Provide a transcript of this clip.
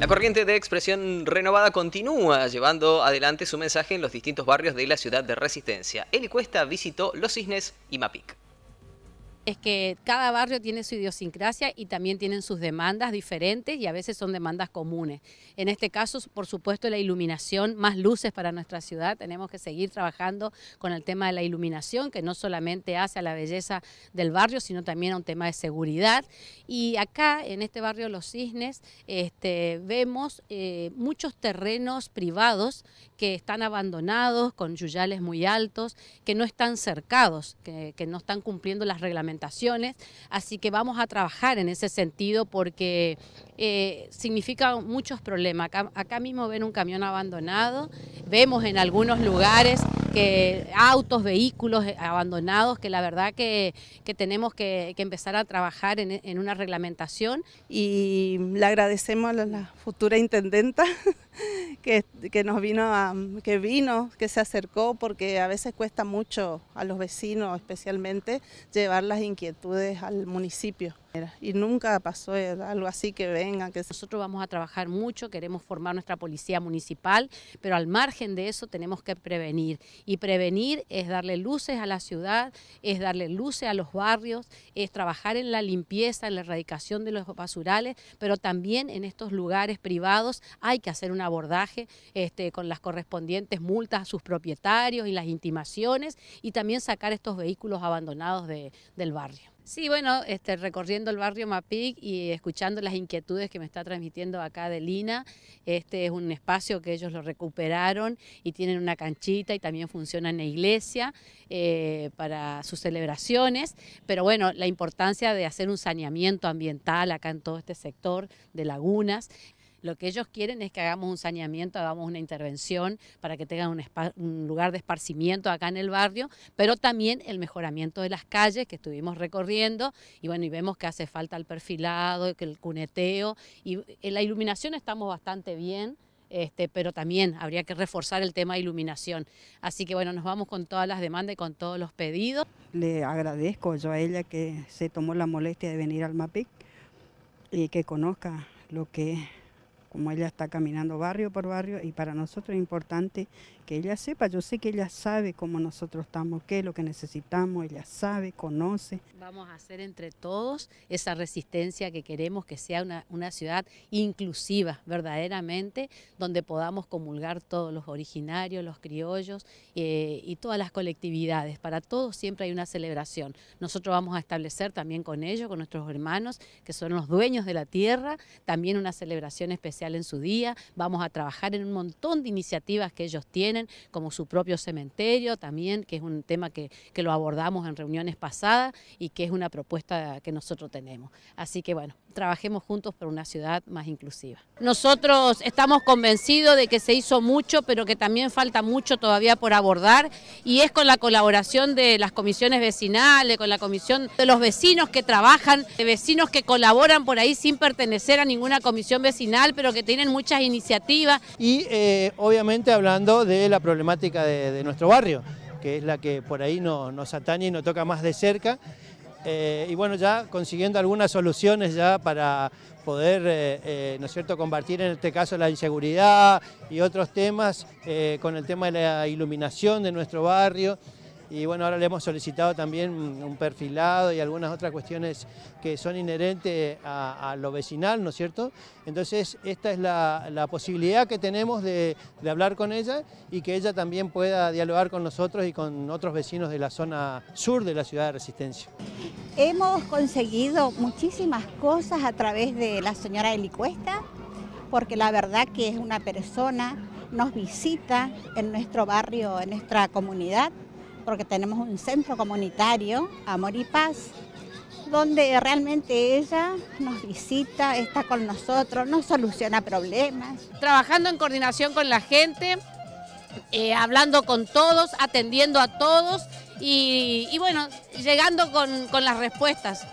La corriente de expresión renovada continúa llevando adelante su mensaje en los distintos barrios de la ciudad de Resistencia. Eli Cuesta visitó Los Cisnes y Mapic es que cada barrio tiene su idiosincrasia y también tienen sus demandas diferentes y a veces son demandas comunes. En este caso, por supuesto, la iluminación, más luces para nuestra ciudad. Tenemos que seguir trabajando con el tema de la iluminación, que no solamente hace a la belleza del barrio, sino también a un tema de seguridad. Y acá, en este barrio Los Cisnes, este, vemos eh, muchos terrenos privados que están abandonados, con yuyales muy altos, que no están cercados, que, que no están cumpliendo las reglamentaciones así que vamos a trabajar en ese sentido porque eh, significa muchos problemas. acá mismo ven un camión abandonado, vemos en algunos lugares que autos, vehículos eh, abandonados, que la verdad que, tenemos que, empezar a trabajar en, una reglamentación. Y le agradecemos a la futura intendenta que, que nos vino, que vino, que se acercó, porque a veces cuesta mucho a los vecinos especialmente llevar las inquietudes al municipio. Y nunca pasó eh, algo así que vengan. Que... Nosotros vamos a trabajar mucho, queremos formar nuestra policía municipal, pero al margen de eso tenemos que prevenir. Y prevenir es darle luces a la ciudad, es darle luces a los barrios, es trabajar en la limpieza, en la erradicación de los basurales, pero también en estos lugares privados hay que hacer un abordaje este, con las correspondientes multas a sus propietarios y las intimaciones y también sacar estos vehículos abandonados del barrio. Sí, bueno, este, recorriendo el barrio Mapic y escuchando las inquietudes que me está transmitiendo acá de Lina. Este es un espacio que ellos lo recuperaron y tienen una canchita y también funciona en la iglesia eh, para sus celebraciones. Pero bueno, la importancia de hacer un saneamiento ambiental acá en todo este sector de lagunas, lo que ellos quieren es que hagamos un saneamiento, hagamos una intervención para que tengan un, lugar de esparcimiento acá en el barrio, pero también el mejoramiento de las calles que estuvimos recorriendo y bueno, y vemos que hace falta el perfilado, el cuneteo y la iluminación estamos bastante bien. Este, pero también habría que reforzar el tema de iluminación. Así que bueno, nos vamos con todas las demandas y con todos los pedidos. Le agradezco yo a ella que se tomó la molestia de venir al MAPIC y que conozca lo que como ella está caminando barrio por barrio y para nosotros es importante que ella sepa, yo sé que ella sabe cómo nosotros estamos, qué es lo que necesitamos, ella sabe, conoce. Vamos a hacer entre todos esa resistencia que queremos que sea una, ciudad inclusiva verdaderamente, donde podamos comulgar todos los originarios, los criollos eh, y todas las colectividades, para todos siempre hay una celebración. Nosotros vamos a establecer también con ellos, con nuestros hermanos que son los dueños de la tierra, también una celebración especial en su día, vamos a trabajar en un montón de iniciativas que ellos tienen, como su propio cementerio también, que es un tema que, que lo abordamos en reuniones pasadas y que es una propuesta que nosotros tenemos. Así que bueno, trabajemos juntos por una ciudad más inclusiva. Nosotros estamos convencidos de que se hizo mucho, pero que también falta mucho todavía por abordar y es con la colaboración de las comisiones vecinales, con la comisión de los vecinos que trabajan, de vecinos que colaboran por ahí sin pertenecer a ninguna comisión vecinal, pero que tienen muchas iniciativas. Y eh, obviamente hablando de la problemática de, nuestro barrio, que es la que por ahí nos atañe y nos toca más de cerca eh, y bueno, ya consiguiendo algunas soluciones ya para poder, eh, eh, ¿no es cierto?, combatir en este caso la inseguridad y otros temas con el tema de la iluminación de nuestro barrio y bueno, ahora le hemos solicitado también un perfilado y algunas otras cuestiones que son inherentes a, lo vecinal, ¿no es cierto? Entonces, esta es la, posibilidad que tenemos de, de, hablar con ella y que ella también pueda dialogar con nosotros y con otros vecinos de la zona sur de la ciudad de Resistencia. Hemos conseguido muchísimas cosas a través de la señora Elicuesta, porque la verdad que es una persona, nos visita en nuestro barrio, en nuestra comunidad, porque tenemos un centro comunitario, Amor y Paz, donde realmente ella nos visita, está con nosotros, nos soluciona problemas. Trabajando en coordinación con la gente, eh, hablando con todos, atendiendo a todos y, bueno, llegando con las respuestas.